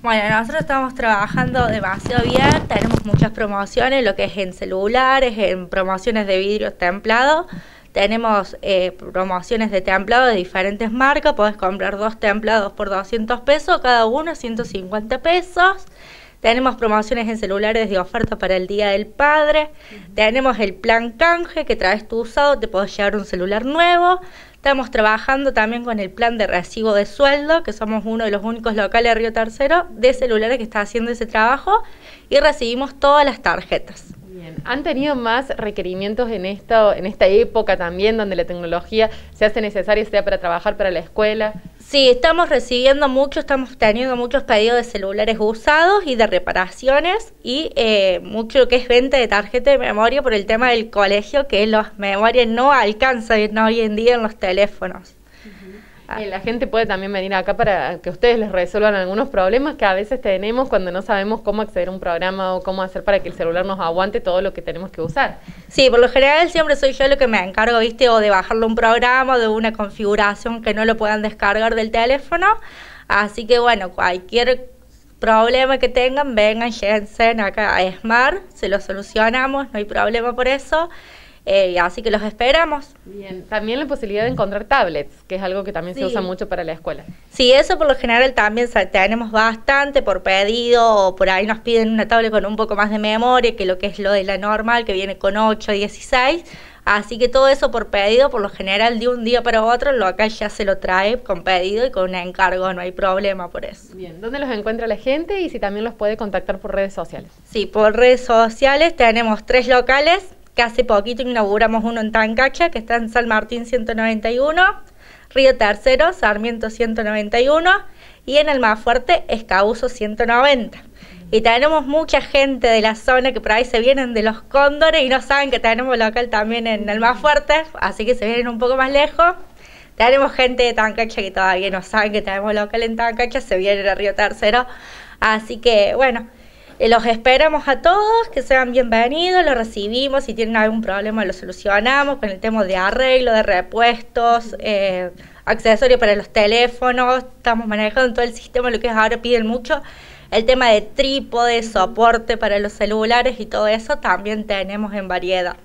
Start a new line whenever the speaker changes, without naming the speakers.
Bueno, nosotros estamos trabajando demasiado bien, tenemos muchas promociones, lo que es en celulares, en promociones de vidrio templados. Tenemos eh, promociones de templado de diferentes marcas, podés comprar dos templados por 200 pesos, cada uno 150 pesos. Tenemos promociones en celulares de oferta para el Día del Padre. Tenemos el plan canje que traes tu usado, te podés llevar un celular nuevo. Estamos trabajando también con el plan de recibo de sueldo, que somos uno de los únicos locales de Río Tercero de celulares que está haciendo ese trabajo y recibimos todas las tarjetas. ¿Han tenido más requerimientos en, esto,
en esta época también, donde la tecnología se hace necesaria, sea para trabajar, para la escuela? Sí,
estamos recibiendo mucho, estamos teniendo muchos pedidos de celulares usados y de reparaciones y eh, mucho que es venta de tarjeta de memoria por el tema del colegio, que las memorias no alcanzan hoy en día en los teléfonos. Ah. Y la gente puede
también venir acá para que ustedes les resuelvan algunos problemas que a veces tenemos cuando no sabemos cómo acceder a un
programa o cómo hacer para que el celular nos aguante todo lo que tenemos que usar. Sí, por lo general siempre soy yo lo que me encargo, ¿viste? O de bajarle un programa, o de una configuración que no lo puedan descargar del teléfono. Así que bueno, cualquier problema que tengan, vengan, llévense acá a Smart, se lo solucionamos, no hay problema por eso. Eh, así que los esperamos. Bien, también la posibilidad de encontrar tablets, que es algo que también se usa mucho para la escuela. Sí, eso por lo general también tenemos bastante por pedido, por ahí nos piden una tablet con un poco más de memoria que lo que es lo de la normal, que viene con 8, 16. Así que todo eso por pedido, por lo general de un día para otro, lo acá ya se lo trae con pedido y con un encargo, no hay problema por eso. Bien, ¿dónde los encuentra la gente y si también los puede contactar por redes sociales? Sí, por redes sociales tenemos tres locales, que hace poquito inauguramos uno en Tancacha, que está en San Martín 191, Río Tercero, Sarmiento 191 y en el más fuerte, Escabuzo 190. Y tenemos mucha gente de la zona que por ahí se vienen de los cóndores y no saben que tenemos local también en el más fuerte, así que se vienen un poco más lejos. Tenemos gente de Tancacha que todavía no saben que tenemos local en Tancacha, se vienen a Río Tercero. Así que bueno, los esperamos a todos, que sean bienvenidos, los recibimos, si tienen algún problema lo solucionamos con el tema de arreglo, de repuestos, eh, accesorios para los teléfonos, estamos manejando todo el sistema, lo que ahora piden mucho. El tema de trípode, soporte para los celulares y todo eso también tenemos en variedad.